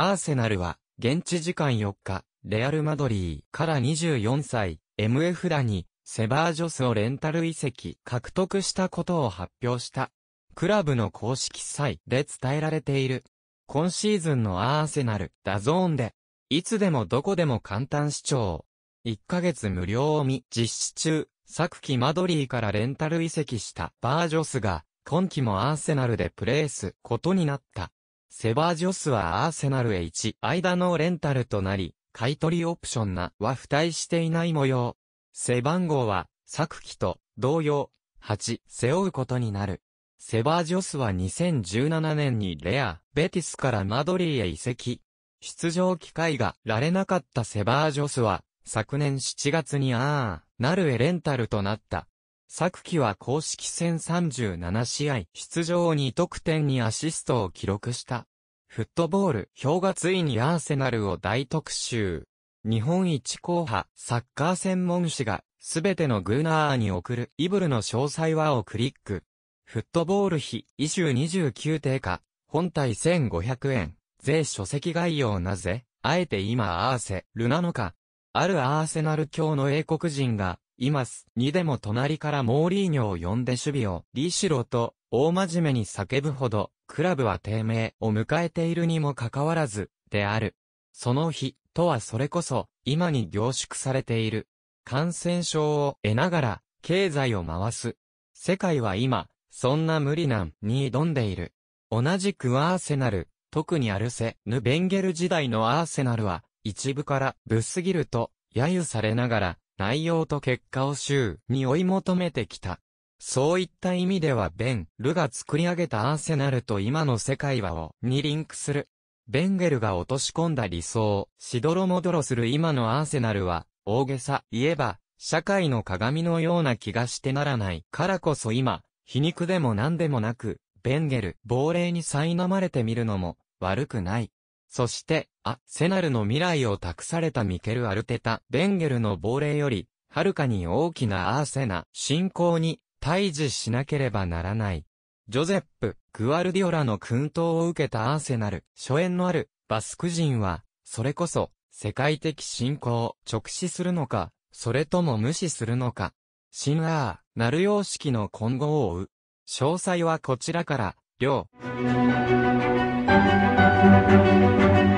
アーセナルは、現地時間4日、レアル・マドリーから24歳、MF らに、セバージョスをレンタル移籍獲得したことを発表した。クラブの公式サイで伝えられている。今シーズンのアーセナル、ダゾーンで、いつでもどこでも簡単視聴。1ヶ月無料を見、実施中、昨季マドリーからレンタル移籍したバージョスが、今季もアーセナルでプレーすことになった。セバージョスはアーセナルへ1間のレンタルとなり、買取オプションなは付帯していない模様。背番号は、昨季と同様、8、背負うことになる。セバージョスは2017年にレア、ベティスからマドリーへ移籍。出場機会がられなかったセバージョスは、昨年7月にあー、なるへレンタルとなった。昨季は公式戦37試合、出場2得点にアシストを記録した。フットボール、氷河ついにアーセナルを大特集。日本一後派、サッカー専門誌が、すべてのグーナーに送る、イブルの詳細はをクリック。フットボール費、イシュー29定価、本体1500円。税書籍概要なぜ、あえて今アーセ、ルなのか。あるアーセナル教の英国人が、います。にでも隣からモーリーニョを呼んで守備を、リシロと、大真面目に叫ぶほど、クラブは低迷を迎えているにもかかわらず、である。その日、とはそれこそ、今に凝縮されている。感染症を得ながら、経済を回す。世界は今、そんな無理難に挑んでいる。同じくアーセナル、特にアルセ・ヌ・ベンゲル時代のアーセナルは、一部からぶすぎると、揶揄されながら、内容と結果を周に追い求めてきた。そういった意味ではベン・ルが作り上げたアーセナルと今の世界はをにリンクする。ベンゲルが落とし込んだ理想、しどろもどろする今のアーセナルは、大げさ言えば、社会の鏡のような気がしてならないからこそ今、皮肉でも何でもなく、ベンゲル、亡霊に苛まれてみるのも、悪くない。そして、アセナルの未来を託されたミケル・アルテタ、ベンゲルの亡霊より、はるかに大きなアーセナ、信仰に、対峙しなければならない。ジョゼップ、グアルディオラの訓導を受けたアーセナル、初演のある、バスク人は、それこそ、世界的信仰を直視するのか、それとも無視するのか。新アー、ナル様式の今後を追う。詳細はこちらから、両。Thank you.